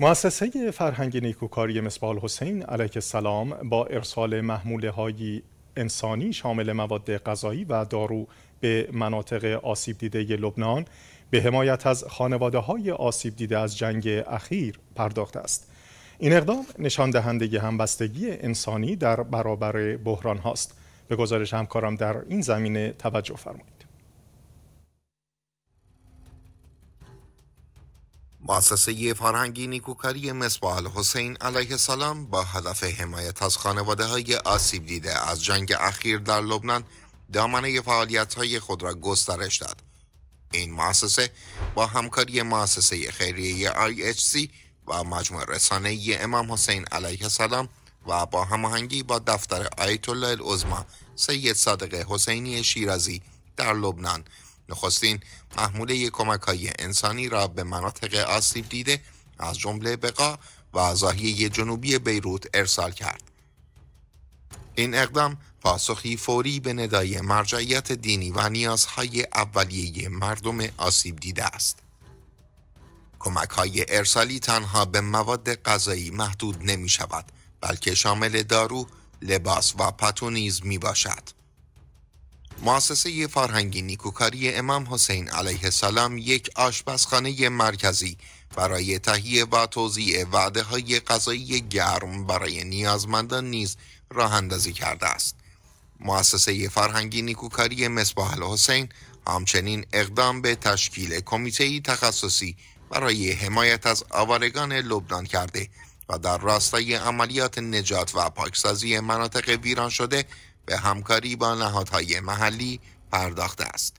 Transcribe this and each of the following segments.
مؤسسه فرهنگ نیکوکاری مسبال حسین علیه السلام با ارسال محموله های انسانی شامل مواد غذایی و دارو به مناطق آسیب دیده لبنان به حمایت از خانواده های آسیب دیده از جنگ اخیر پرداخت است. این اقدام نشان دهنده همبستگی انسانی در برابر بحران هاست. به گزارش همکارم در این زمینه توجه فرمایید. مؤسسه فرهنگی نیکوکاری مصباح حسین علیه السلام با هدف حمایت از خانواده های آسیب دیده از جنگ اخیر در لبنان دامنه فعالیت های خود را گسترش داد. این مؤسسه با همکاری مؤسسه خیریه IHC و مجموع رسانه امام حسین علیه السلام و با هماهنگی با دفتر آیت الله العظما سید صادق حسینی شیرازی در لبنان نخستین محموله کمک های انسانی را به مناطق آسیب دیده از جمله بقا و زاهیه جنوبی بیروت ارسال کرد. این اقدام پاسخی فوری به ندای مرجعیت دینی و نیازهای اولیه مردم آسیب دیده است. کمک های ارسالی تنها به مواد غذایی محدود نمی شود بلکه شامل دارو، لباس و پتو نیز می باشد. مؤسسه فرهنگی نیکوکاری امام حسین علیه السلام یک آشپزخانه مرکزی برای تهیه و توزیع وعده های غذایی گرم برای نیازمندان نیز راه اندازی کرده است. مؤسسه فرهنگی نیکوکاری مصباح حسین همچنین اقدام به تشکیل کمیته تخصصی برای حمایت از آوارگان لبنان کرده و در راستای عملیات نجات و پاکسازی مناطق ویران شده به همکاری با نهادهای محلی پرداخته است.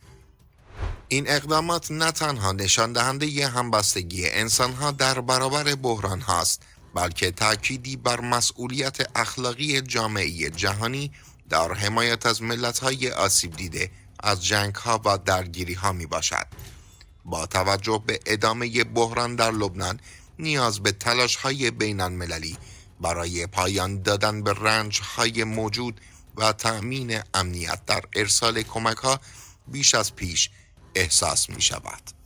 این اقدامات نه تنها نشان دهنده ی همبستگی انسانها در برابر بحران هاست بلکه تأکیدی بر مسئولیت اخلاقی جامعه جهانی در حمایت از ملت های آسیب دیده از جنگ ها و درگیری ها می باشد. با توجه به ادامه بحران در لبنان نیاز به تلاش های بین المللی برای پایان دادن به رنج های موجود و تأمین امنیت در ارسال کمک ها بیش از پیش احساس می شود.